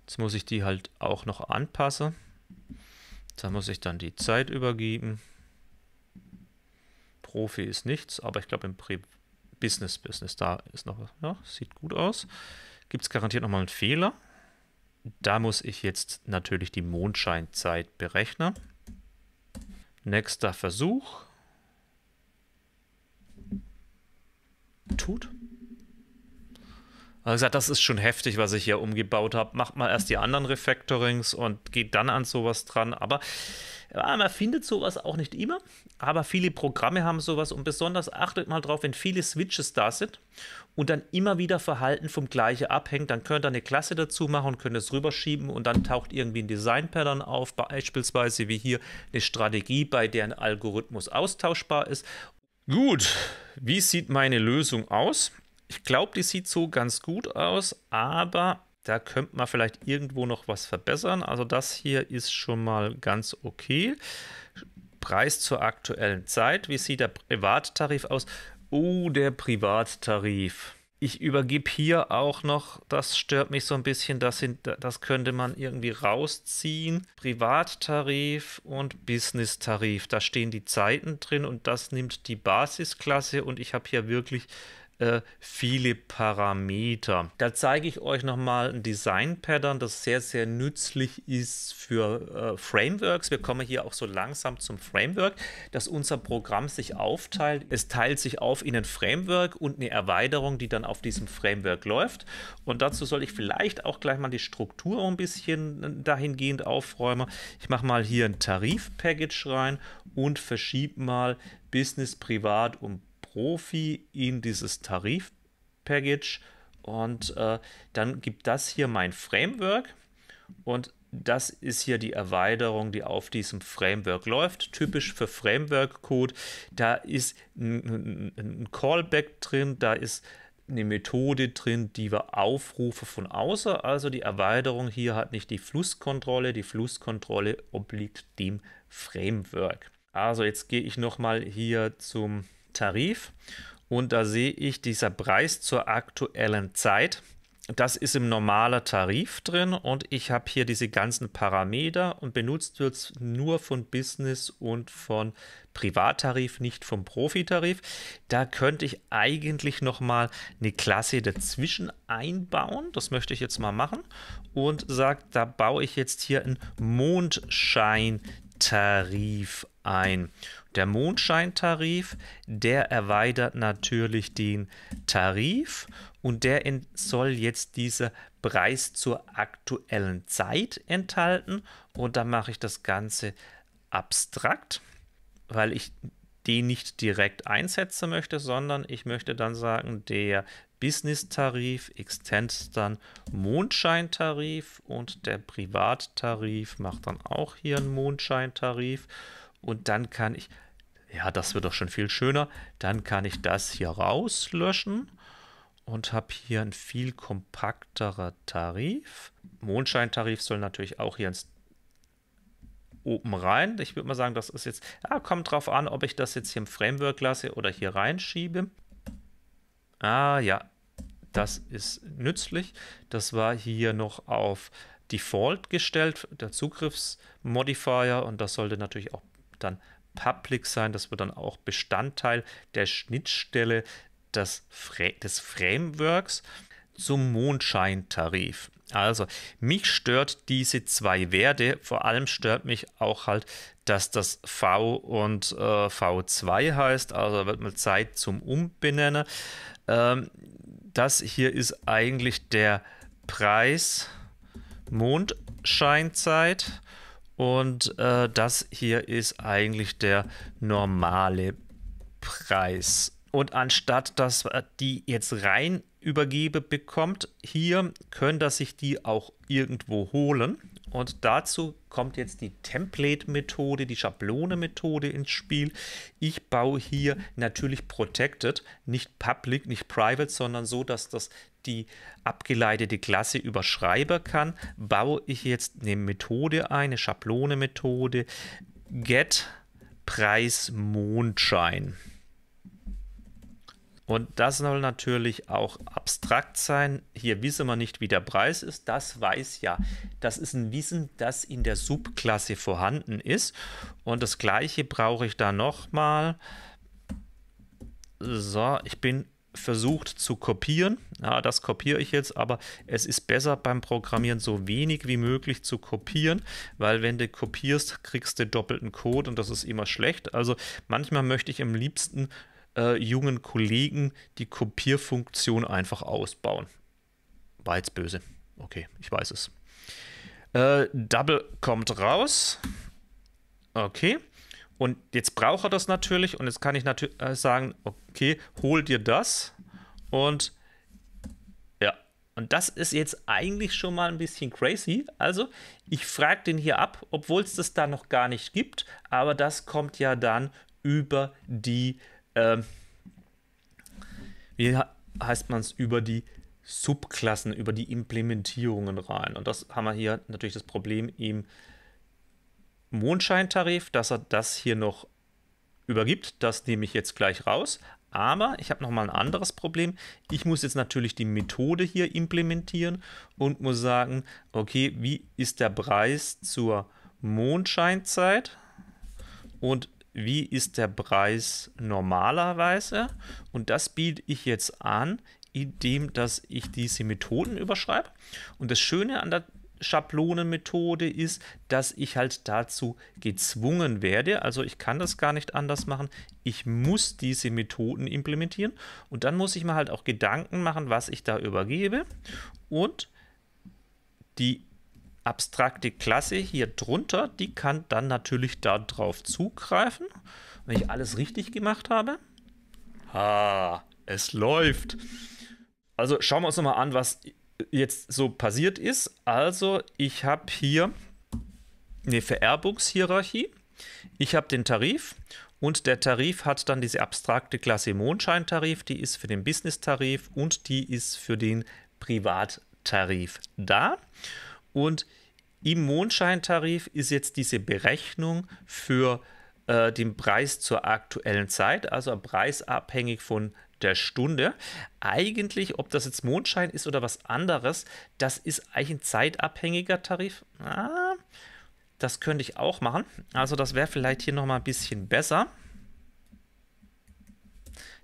Jetzt muss ich die halt auch noch anpassen. Da muss ich dann die Zeit übergeben. Profi ist nichts, aber ich glaube im Privat Business, Business, da ist noch was. Ja, sieht gut aus. Gibt es garantiert nochmal einen Fehler. Da muss ich jetzt natürlich die Mondscheinzeit berechnen. Nächster Versuch. Tut. Also gesagt, das ist schon heftig, was ich hier umgebaut habe. Macht mal erst die anderen Refactorings und geht dann an sowas dran. Aber ja, man findet sowas auch nicht immer, aber viele Programme haben sowas und besonders achtet mal drauf, wenn viele Switches da sind und dann immer wieder Verhalten vom gleichen abhängt, dann könnt ihr eine Klasse dazu machen und könnt es rüberschieben und dann taucht irgendwie ein Design-Pattern auf, beispielsweise wie hier eine Strategie, bei der ein Algorithmus austauschbar ist. Gut, wie sieht meine Lösung aus? Ich glaube, die sieht so ganz gut aus, aber da könnte man vielleicht irgendwo noch was verbessern. Also das hier ist schon mal ganz okay. Preis zur aktuellen Zeit. Wie sieht der Privattarif aus? Oh, der Privattarif. Ich übergebe hier auch noch, das stört mich so ein bisschen, das, sind, das könnte man irgendwie rausziehen. Privattarif und Business-Tarif, da stehen die Zeiten drin und das nimmt die Basisklasse und ich habe hier wirklich äh, viele Parameter. Da zeige ich euch nochmal ein Design-Pattern, das sehr, sehr nützlich ist für äh, Frameworks. Wir kommen hier auch so langsam zum Framework, dass unser Programm sich aufteilt. Es teilt sich auf in ein Framework und eine Erweiterung, die dann auf diesem Framework läuft. Und dazu soll ich vielleicht auch gleich mal die Struktur ein bisschen äh, dahingehend aufräumen. Ich mache mal hier ein Tarif-Package rein und verschiebe mal Business, Privat und Profi ihm dieses Tarif-Package und äh, dann gibt das hier mein Framework und das ist hier die Erweiterung, die auf diesem Framework läuft. Typisch für Framework-Code. Da ist ein, ein Callback drin, da ist eine Methode drin, die wir Aufrufe von außer. Also die Erweiterung hier hat nicht die Flusskontrolle, die Flusskontrolle obliegt dem Framework. Also jetzt gehe ich nochmal hier zum Tarif. Und da sehe ich dieser Preis zur aktuellen Zeit. Das ist im normalen Tarif drin und ich habe hier diese ganzen Parameter und benutzt wird es nur von Business und von Privattarif, nicht vom Profitarif. Da könnte ich eigentlich nochmal eine Klasse dazwischen einbauen. Das möchte ich jetzt mal machen und sage, da baue ich jetzt hier einen Mondscheintarif ein. Der Mondscheintarif, der erweitert natürlich den Tarif und der soll jetzt dieser Preis zur aktuellen Zeit enthalten. Und da mache ich das Ganze abstrakt, weil ich den nicht direkt einsetzen möchte, sondern ich möchte dann sagen, der Business-Tarif, Extend dann Mondscheintarif und der Privattarif macht dann auch hier einen Mondscheintarif und dann kann ich, ja, das wird doch schon viel schöner, dann kann ich das hier rauslöschen und habe hier einen viel kompakterer Tarif. Mondscheintarif soll natürlich auch hier ins oben rein. Ich würde mal sagen, das ist jetzt, ja, kommt drauf an, ob ich das jetzt hier im Framework lasse oder hier reinschiebe. Ah ja, das ist nützlich. Das war hier noch auf Default gestellt, der Zugriffsmodifier und das sollte natürlich auch dann public sein. Das wird dann auch Bestandteil der Schnittstelle des, Fra des Frameworks zum Mondscheintarif. Also, mich stört diese zwei Werte. Vor allem stört mich auch halt, dass das V und äh, V2 heißt. Also wird mal Zeit zum Umbenennen. Ähm, das hier ist eigentlich der Preis Mondscheinzeit und äh, das hier ist eigentlich der normale Preis. Und anstatt dass äh, die jetzt rein übergebe bekommt, hier können das sich die auch irgendwo holen. Und dazu kommt jetzt die Template-Methode, die Schablone-Methode ins Spiel. Ich baue hier natürlich Protected, nicht Public, nicht Private, sondern so, dass das die abgeleitete Klasse überschreiben kann, baue ich jetzt eine Methode ein, eine Schablone-Methode, get Preis Mondschein. Und das soll natürlich auch abstrakt sein. Hier wissen wir nicht, wie der Preis ist. Das weiß ja. Das ist ein Wissen, das in der Subklasse vorhanden ist. Und das gleiche brauche ich da nochmal. So, ich bin versucht zu kopieren. Ja, das kopiere ich jetzt, aber es ist besser beim Programmieren so wenig wie möglich zu kopieren, weil wenn du kopierst, kriegst du doppelten Code und das ist immer schlecht. Also manchmal möchte ich am liebsten äh, jungen Kollegen die Kopierfunktion einfach ausbauen. War jetzt böse. Okay, ich weiß es. Äh, Double kommt raus. Okay. Und jetzt braucht er das natürlich und jetzt kann ich natürlich äh, sagen, okay, hol dir das und ja, und das ist jetzt eigentlich schon mal ein bisschen crazy. Also ich frage den hier ab, obwohl es das da noch gar nicht gibt, aber das kommt ja dann über die, ähm, wie heißt man es, über die Subklassen, über die Implementierungen rein. Und das haben wir hier natürlich das Problem im Mondscheintarif, dass er das hier noch übergibt. Das nehme ich jetzt gleich raus. Aber ich habe nochmal ein anderes Problem. Ich muss jetzt natürlich die Methode hier implementieren und muss sagen, okay, wie ist der Preis zur Mondscheinzeit und wie ist der Preis normalerweise? Und das biete ich jetzt an, indem dass ich diese Methoden überschreibe. Und das Schöne an der Schablonenmethode ist, dass ich halt dazu gezwungen werde. Also ich kann das gar nicht anders machen. Ich muss diese Methoden implementieren und dann muss ich mir halt auch Gedanken machen, was ich da übergebe. Und die abstrakte Klasse hier drunter, die kann dann natürlich darauf zugreifen, wenn ich alles richtig gemacht habe. Ah, es läuft. Also schauen wir uns nochmal an, was jetzt so passiert ist. Also ich habe hier eine Vererbungshierarchie. Ich habe den Tarif und der Tarif hat dann diese abstrakte Klasse Mondscheintarif, die ist für den Business-Tarif und die ist für den Privattarif da. Und im Mondscheintarif ist jetzt diese Berechnung für äh, den Preis zur aktuellen Zeit, also preisabhängig von der Stunde. Eigentlich, ob das jetzt Mondschein ist oder was anderes, das ist eigentlich ein zeitabhängiger Tarif. Ah, das könnte ich auch machen. Also das wäre vielleicht hier nochmal ein bisschen besser,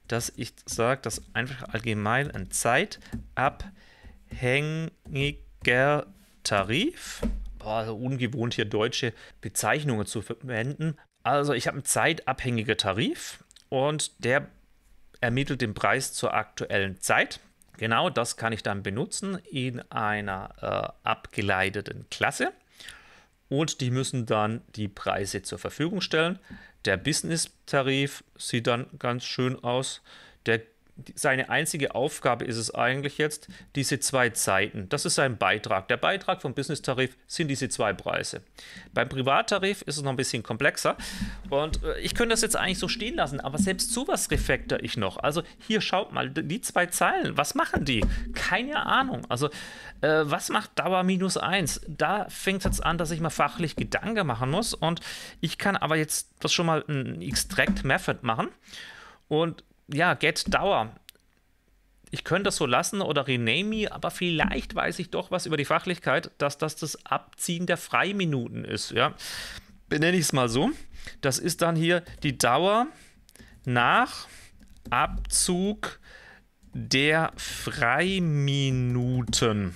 dass ich sage, dass einfach allgemein ein zeitabhängiger Tarif. also ungewohnt hier deutsche Bezeichnungen zu verwenden. Also ich habe einen zeitabhängigen Tarif und der ermittelt den Preis zur aktuellen Zeit. Genau das kann ich dann benutzen in einer äh, abgeleiteten Klasse. Und die müssen dann die Preise zur Verfügung stellen. Der Business-Tarif sieht dann ganz schön aus. Der seine einzige Aufgabe ist es eigentlich jetzt, diese zwei Zeiten, das ist sein Beitrag. Der Beitrag vom Business-Tarif sind diese zwei Preise. Beim Privattarif ist es noch ein bisschen komplexer und äh, ich könnte das jetzt eigentlich so stehen lassen, aber selbst sowas reflektere ich noch. Also hier schaut mal, die zwei Zeilen, was machen die? Keine Ahnung. Also äh, was macht Dauer minus 1? Da fängt es jetzt an, dass ich mir fachlich Gedanken machen muss und ich kann aber jetzt das schon mal ein Extract-Method machen und ja, Get Dauer. Ich könnte das so lassen oder rename, aber vielleicht weiß ich doch was über die Fachlichkeit, dass das das Abziehen der Freiminuten ist. Ja, benenne ich es mal so. Das ist dann hier die Dauer nach Abzug der Freiminuten.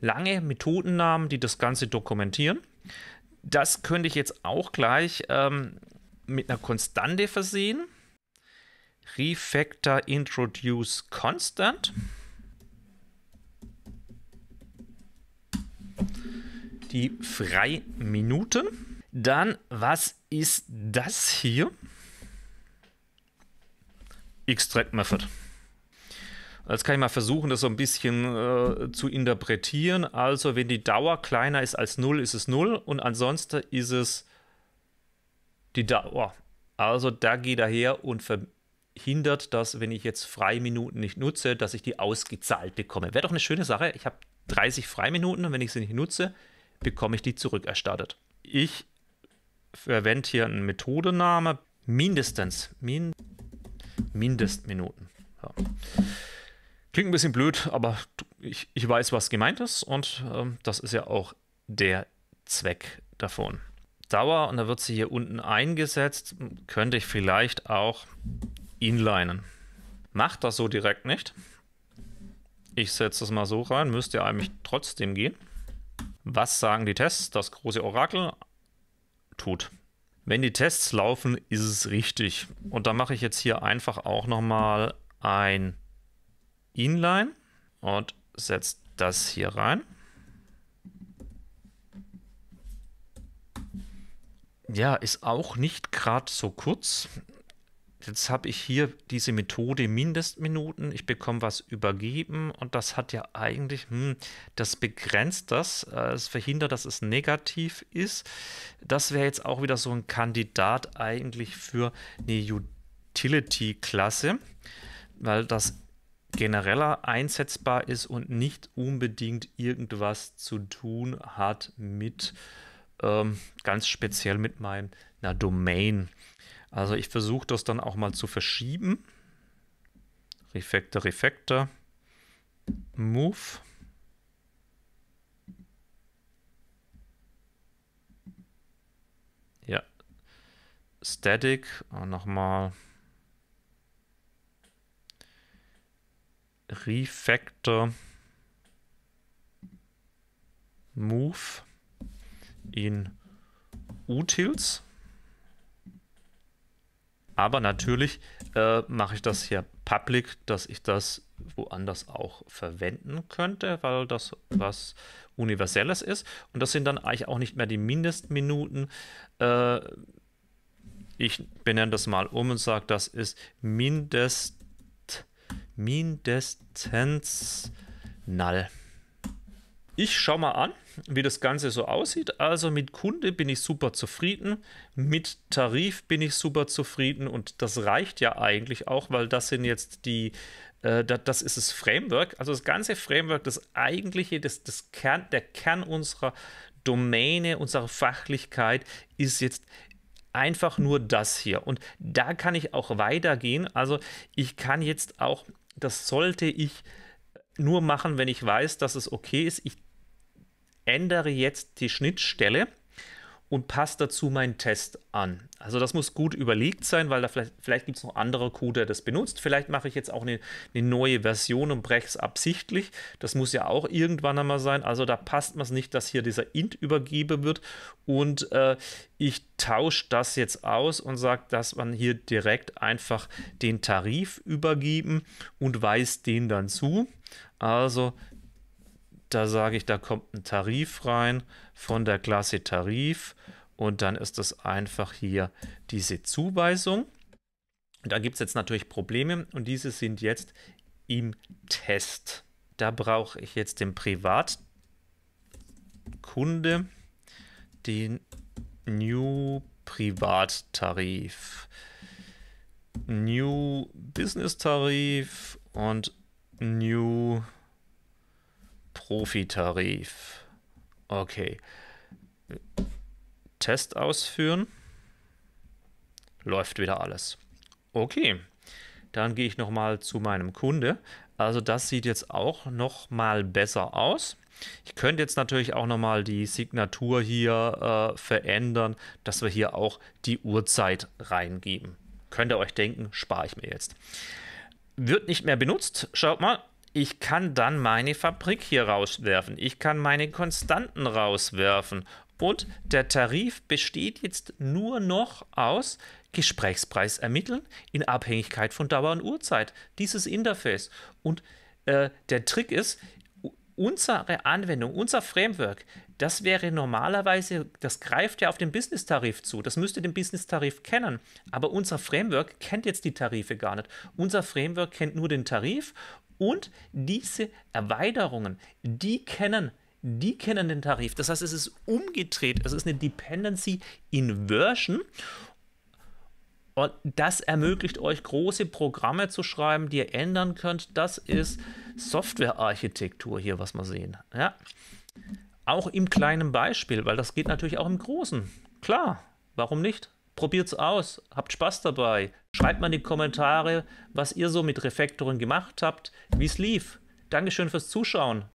Lange Methodennamen, die das Ganze dokumentieren. Das könnte ich jetzt auch gleich ähm, mit einer Konstante versehen. Refactor introduce constant. Die frei Minute. Dann, was ist das hier? Extract Method. Jetzt kann ich mal versuchen, das so ein bisschen äh, zu interpretieren. Also, wenn die Dauer kleiner ist als 0, ist es 0 und ansonsten ist es die da oh. Also da geht er her und verhindert, dass, wenn ich jetzt Freiminuten nicht nutze, dass ich die ausgezahlt bekomme. Wäre doch eine schöne Sache. Ich habe 30 Freiminuten und wenn ich sie nicht nutze, bekomme ich die zurückerstattet. Ich verwende hier einen Methodenname. Mindestens. Min Mindestminuten. Ja. Klingt ein bisschen blöd, aber ich, ich weiß, was gemeint ist und ähm, das ist ja auch der Zweck davon. Ausdauer und da wird sie hier unten eingesetzt. Könnte ich vielleicht auch inlinen. Macht das so direkt nicht. Ich setze das mal so rein, müsste eigentlich trotzdem gehen. Was sagen die Tests? Das große Orakel tut. Wenn die Tests laufen, ist es richtig. Und da mache ich jetzt hier einfach auch nochmal ein Inline und setze das hier rein. ja, ist auch nicht gerade so kurz. Jetzt habe ich hier diese Methode Mindestminuten, ich bekomme was übergeben und das hat ja eigentlich, hm, das begrenzt das, äh, es verhindert, dass es negativ ist. Das wäre jetzt auch wieder so ein Kandidat eigentlich für eine Utility-Klasse, weil das genereller einsetzbar ist und nicht unbedingt irgendwas zu tun hat mit äh, ähm, ganz speziell mit meiner Domain. Also ich versuche das dann auch mal zu verschieben. Refactor, Refactor, Move. Ja, Static, nochmal Refactor, Move in Utils. Aber natürlich äh, mache ich das hier public, dass ich das woanders auch verwenden könnte, weil das was Universelles ist. Und das sind dann eigentlich auch nicht mehr die Mindestminuten. Äh, ich benenne das mal um und sage, das ist Mindest, mindestens null. Ich schaue mal an, wie das Ganze so aussieht. Also mit Kunde bin ich super zufrieden, mit Tarif bin ich super zufrieden und das reicht ja eigentlich auch, weil das sind jetzt die, äh, das, ist das Framework, also das ganze Framework, das eigentliche, das, das Kern, der Kern unserer Domäne, unserer Fachlichkeit ist jetzt einfach nur das hier. Und da kann ich auch weitergehen. Also ich kann jetzt auch, das sollte ich nur machen, wenn ich weiß, dass es okay ist. Ich ändere jetzt die Schnittstelle und passt dazu meinen Test an. Also das muss gut überlegt sein, weil da vielleicht, vielleicht gibt es noch andere Code, der das benutzt. Vielleicht mache ich jetzt auch eine, eine neue Version und breche es absichtlich. Das muss ja auch irgendwann einmal sein. Also da passt man es nicht, dass hier dieser int übergeben wird. Und äh, ich tausche das jetzt aus und sage, dass man hier direkt einfach den Tarif übergeben und weist den dann zu. Also da sage ich, da kommt ein Tarif rein von der Klasse Tarif und dann ist das einfach hier diese Zuweisung. Und da gibt es jetzt natürlich Probleme und diese sind jetzt im Test. Da brauche ich jetzt den Privatkunde, den New Privattarif, New Business Tarif und New Profi-Tarif. Okay. Test ausführen. Läuft wieder alles. Okay, dann gehe ich nochmal zu meinem Kunde. Also das sieht jetzt auch nochmal besser aus. Ich könnte jetzt natürlich auch nochmal die Signatur hier äh, verändern, dass wir hier auch die Uhrzeit reingeben. Könnt ihr euch denken, spare ich mir jetzt. Wird nicht mehr benutzt, schaut mal. Ich kann dann meine Fabrik hier rauswerfen. Ich kann meine Konstanten rauswerfen und der Tarif besteht jetzt nur noch aus Gesprächspreis ermitteln in Abhängigkeit von Dauer und Uhrzeit. Dieses Interface. Und äh, der Trick ist, unsere Anwendung, unser Framework, das wäre normalerweise, das greift ja auf den Business-Tarif zu. Das müsste den Business-Tarif kennen. Aber unser Framework kennt jetzt die Tarife gar nicht. Unser Framework kennt nur den Tarif und diese Erweiterungen, die kennen die kennen den Tarif. Das heißt, es ist umgedreht. Es ist eine Dependency Inversion. Und das ermöglicht euch, große Programme zu schreiben, die ihr ändern könnt. Das ist Softwarearchitektur hier, was wir sehen. Ja. Auch im kleinen Beispiel, weil das geht natürlich auch im Großen. Klar, warum nicht? Probiert's aus, habt Spaß dabei. Schreibt mal in die Kommentare, was ihr so mit Refactoring gemacht habt, wie es lief. Dankeschön fürs Zuschauen.